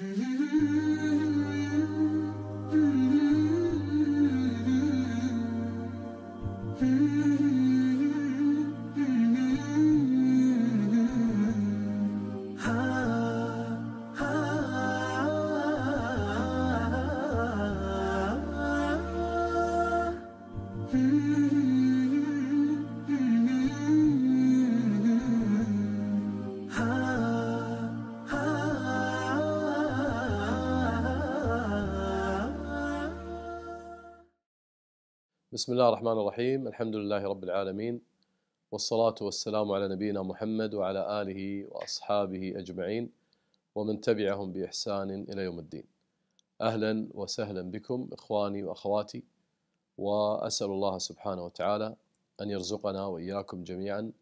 Mm-hmm. بسم الله الرحمن الرحيم الحمد لله رب العالمين والصلاة والسلام على نبينا محمد وعلى آله وأصحابه أجمعين ومن تبعهم بإحسان إلى يوم الدين أهلا وسهلا بكم إخواني وأخواتي وأسأل الله سبحانه وتعالى أن يرزقنا وإياكم جميعا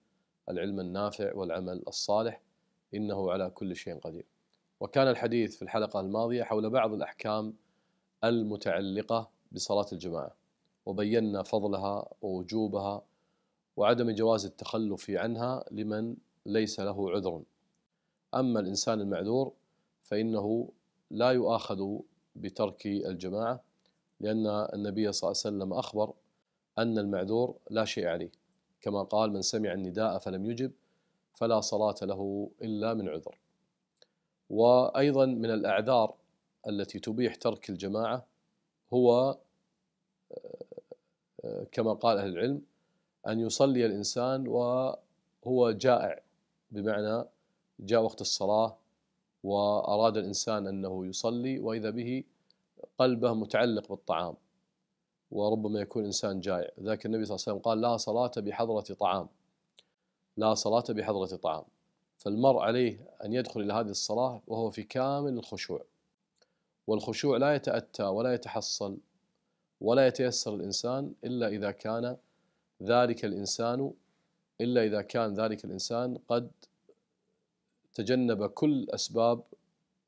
العلم النافع والعمل الصالح إنه على كل شيء قدير وكان الحديث في الحلقة الماضية حول بعض الأحكام المتعلقة بصلاة الجماعة وبينا فضلها ووجوبها وعدم جواز التخلف عنها لمن ليس له عذر أما الإنسان المعذور فإنه لا يؤاخذ بترك الجماعة لأن النبي صلى الله عليه وسلم أخبر أن المعذور لا شيء عليه كما قال من سمع النداء فلم يجب فلا صلاة له إلا من عذر وأيضا من الأعذار التي تبيح ترك الجماعة هو آه، كما قال أهل العلم أن يصلي الإنسان وهو جائع بمعنى جاء وقت الصلاة وأراد الإنسان أنه يصلي وإذا به قلبه متعلق بالطعام وربما يكون إنسان جائع ذاك النبي صلى الله عليه وسلم قال لا صلاة بحضرة طعام لا صلاة بحضرة طعام فالمرء عليه أن يدخل إلى هذه الصلاة وهو في كامل الخشوع والخشوع لا يتأتى ولا يتحصل ولا يتيسر الإنسان إلا إذا كان ذلك الإنسان إلا إذا كان ذلك الإنسان قد تجنب كل أسباب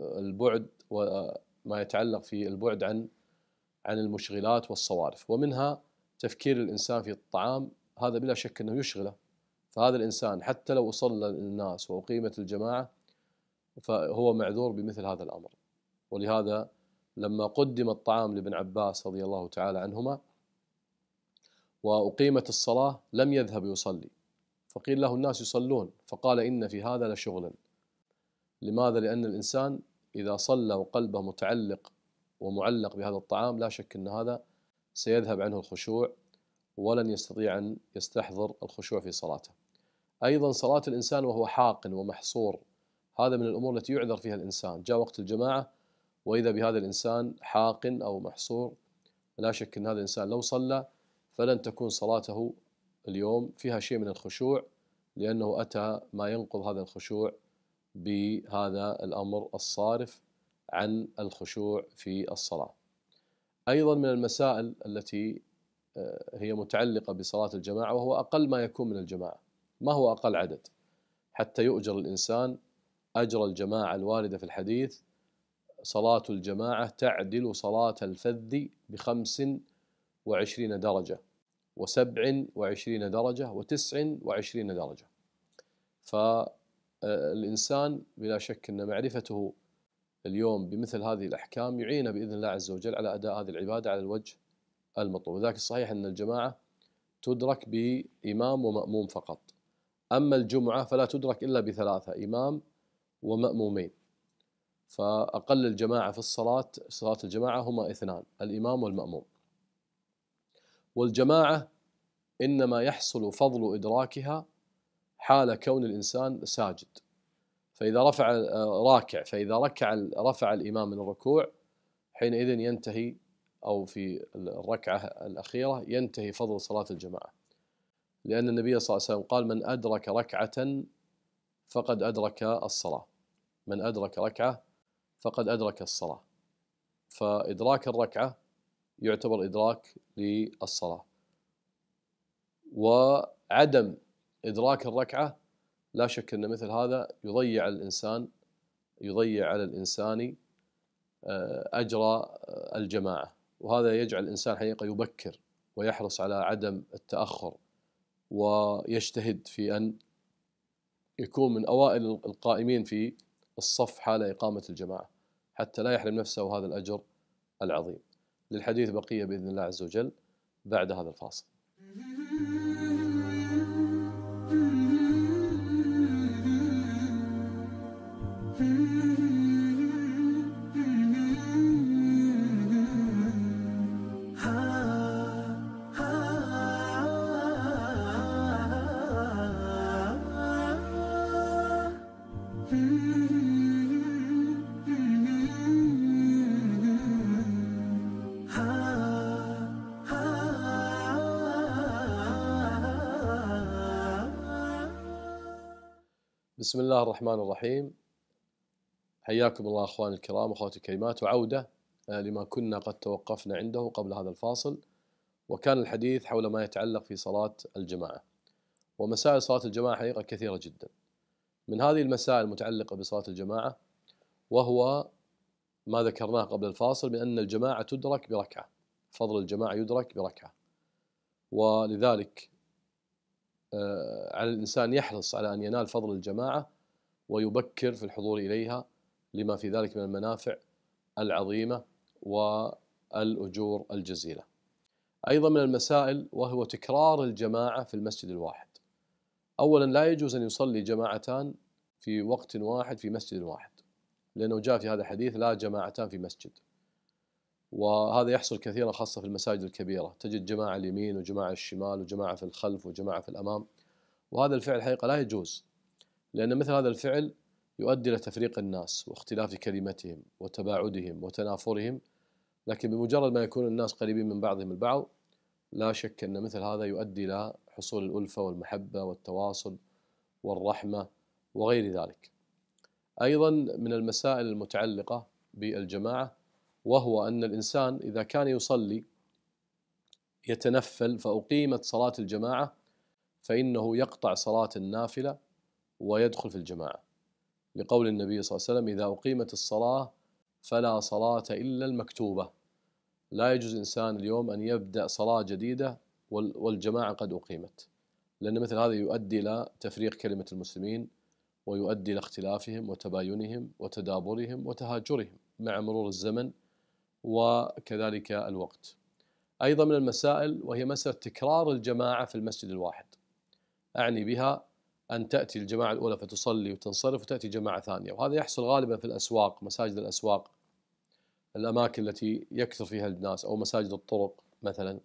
آه، البعد وما آه، يتعلق في البعد عن عن المشغلات والصوارف ومنها تفكير الإنسان في الطعام هذا بلا شك أنه يشغله فهذا الإنسان حتى لو صلى الناس وأقيمت الجماعة فهو معذور بمثل هذا الأمر ولهذا لما قدم الطعام لابن عباس رضي الله تعالى عنهما وأقيمت الصلاة لم يذهب يصلي فقيل له الناس يصلون فقال إن في هذا لشغلا لماذا؟ لأن الإنسان إذا صلى وقلبه متعلق ومعلق بهذا الطعام لا شك أن هذا سيذهب عنه الخشوع ولن يستطيع أن يستحضر الخشوع في صلاته أيضا صلاة الإنسان وهو حاق ومحصور هذا من الأمور التي يعذر فيها الإنسان جاء وقت الجماعة وإذا بهذا الإنسان حاق أو محصور لا شك أن هذا الإنسان لو صلى فلن تكون صلاته اليوم فيها شيء من الخشوع لأنه أتى ما ينقض هذا الخشوع بهذا الأمر الصارف عن الخشوع في الصلاة أيضا من المسائل التي آه، هي متعلقة بصلاة الجماعة وهو أقل ما يكون من الجماعة ما هو أقل عدد حتى يؤجر الإنسان أجر الجماعة الواردة في الحديث صلاة الجماعة تعدل صلاة الفذ بخمس وعشرين درجة وسبع وعشرين درجة وتسع وعشرين درجة فالإنسان آه، بلا شك أن معرفته اليوم بمثل هذه الأحكام يعينه بإذن الله عز وجل على أداء هذه العبادة على الوجه المطلوب وذلك الصحيح أن الجماعة تدرك بإمام ومأموم فقط أما الجمعة فلا تدرك إلا بثلاثة إمام ومأمومين فأقل الجماعة في الصلاة صلاة الجماعة هما اثنان الإمام والمأموم والجماعة إنما يحصل فضل إدراكها حال كون الإنسان ساجد فإذا رفع آه، راكع فإذا ركع رفع الإمام من الركوع حينئذ ينتهي أو في الركعة الأخيرة ينتهي فضل صلاة الجماعة لأن النبي صلى الله عليه وسلم قال من أدرك ركعة فقد أدرك الصلاة من أدرك ركعة فقد أدرك الصلاة فإدراك الركعة يعتبر إدراك للصلاة وعدم إدراك الركعة لا شك أن مثل هذا يضيع الإنسان يضيع على الإنسان آه، أجر آه، الجماعة وهذا يجعل الإنسان حقيقة يبكر ويحرص على عدم التأخر ويجتهد في أن يكون من أوائل القائمين في الصف حال إقامة الجماعة حتى لا يحرم نفسه هذا الأجر العظيم للحديث بقية بإذن الله عز وجل بعد هذا الفاصل بسم الله الرحمن الرحيم حياكم الله اخواني الكرام اخواتي الكريمات وعوده آه، لما كنا قد توقفنا عنده قبل هذا الفاصل وكان الحديث حول ما يتعلق في صلاه الجماعه ومسائل صلاه الجماعه حقيقه كثيره جدا من هذه المسائل المتعلقه بصلاه الجماعه وهو ما ذكرناه قبل الفاصل من ان الجماعه تدرك بركعه فضل الجماعه يدرك بركعه ولذلك آه، على الإنسان يحرص على أن ينال فضل الجماعة ويبكر في الحضور إليها لما في ذلك من المنافع العظيمة والأجور الجزيلة أيضا من المسائل وهو تكرار الجماعة في المسجد الواحد أولا لا يجوز أن يصلي جماعتان في وقت واحد في مسجد واحد لأنه جاء في هذا الحديث لا جماعتان في مسجد وهذا يحصل كثيرا خاصة في المساجد الكبيرة تجد جماعة اليمين وجماعة الشمال وجماعة في الخلف وجماعة في الأمام وهذا الفعل حقيقة لا يجوز لأن مثل هذا الفعل يؤدي إلى تفريق الناس واختلاف كلمتهم وتباعدهم وتنافرهم لكن بمجرد ما يكون الناس قريبين من بعضهم البعض لا شك أن مثل هذا يؤدي إلى حصول الألفة والمحبة والتواصل والرحمة وغير ذلك أيضا من المسائل المتعلقة بالجماعة وهو أن الإنسان إذا كان يصلي يتنفل فأقيمت صلاة الجماعة فإنه يقطع صلاة النافلة ويدخل في الجماعة لقول النبي صلى الله عليه وسلم إذا أقيمت الصلاة فلا صلاة إلا المكتوبة لا يجوز إنسان اليوم أن يبدأ صلاة جديدة والجماعة قد أقيمت لأن مثل هذا يؤدي إلى تفريق كلمة المسلمين ويؤدي إلى اختلافهم وتباينهم وتدابرهم وتهاجرهم مع مرور الزمن وكذلك الوقت أيضا من المسائل وهي مسألة تكرار الجماعة في المسجد الواحد أعني بها أن تأتي الجماعة الأولى فتصلي وتنصرف وتأتي جماعة ثانية وهذا يحصل غالبا في الأسواق مساجد الأسواق الأماكن التي يكثر فيها الناس أو مساجد الطرق مثلا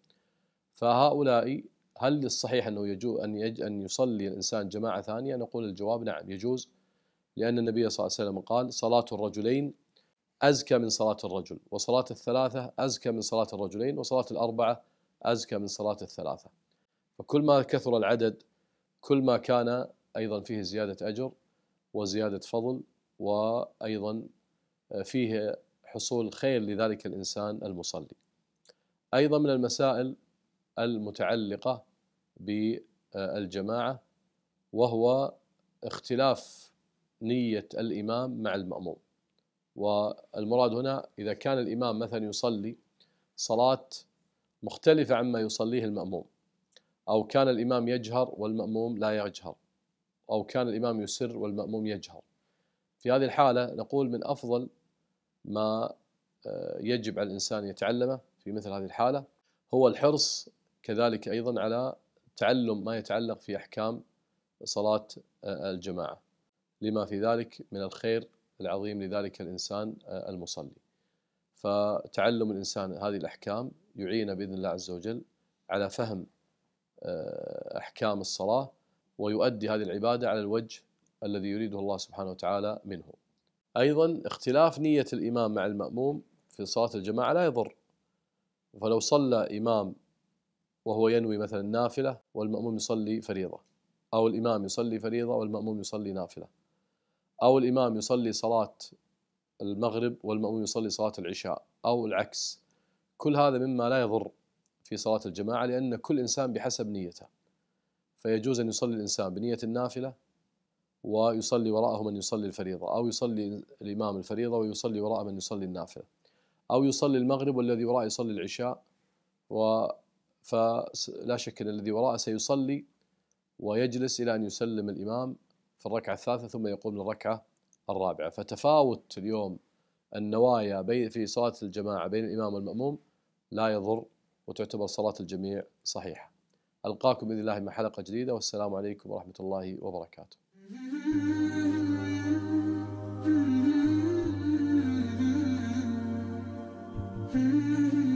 فهؤلاء هل الصحيح أنه يجوز أن, يج أن يصلي الإنسان جماعة ثانية نقول الجواب نعم يجوز لأن النبي صلى الله عليه وسلم قال صلاة الرجلين أزكى من صلاة الرجل وصلاة الثلاثة أزكى من صلاة الرجلين وصلاة الأربعة أزكى من صلاة الثلاثة فكل ما كثر العدد كل ما كان أيضا فيه زيادة أجر وزيادة فضل وأيضا فيه حصول خير لذلك الإنسان المصلي أيضا من المسائل المتعلقة بالجماعة وهو اختلاف نية الإمام مع المأموم والمراد هنا إذا كان الإمام مثلا يصلي صلاة مختلفة عما يصليه المأموم أو كان الإمام يجهر والمأموم لا يجهر أو كان الإمام يسر والمأموم يجهر في هذه الحالة نقول من أفضل ما آه، يجب على الإنسان يتعلمه في مثل هذه الحالة هو الحرص كذلك أيضا على تعلم ما يتعلق في أحكام صلاة آه، الجماعة لما في ذلك من الخير العظيم لذلك الإنسان آه، المصلي فتعلم الإنسان هذه الأحكام يعينه بإذن الله عز وجل على فهم آه، أحكام الصلاة ويؤدي هذه العبادة على الوجه الذي يريده الله سبحانه وتعالى منه أيضا اختلاف نية الإمام مع المأموم في صلاة الجماعة لا يضر فلو صلى إمام وهو ينوي مثلا نافلة والمأموم يصلي فريضة أو الإمام يصلي فريضة والمأموم يصلي نافلة أو الإمام يصلي صلاة المغرب والمأموم يصلي صلاة العشاء أو العكس كل هذا مما لا يضر في صلاة الجماعة لأن كل إنسان بحسب نيته فيجوز أن يصلي الإنسان بنية النافلة ويصلي وراءه من يصلي الفريضة أو يصلي الإمام الفريضة ويصلي وراء من يصلي النافلة أو يصلي المغرب والذي وراءه يصلي العشاء و فلا شك أن الذي وراءه سيصلي ويجلس إلى أن يسلم الإمام في الركعة الثالثة ثم يقوم للركعة الرابعة فتفاوت اليوم النوايا بين في صلاة الجماعة بين الإمام والمأموم لا يضر وتعتبر صلاة الجميع صحيحة ألقاكم بإذن الله مع حلقة جديدة والسلام عليكم ورحمة الله وبركاته Mm-hmm.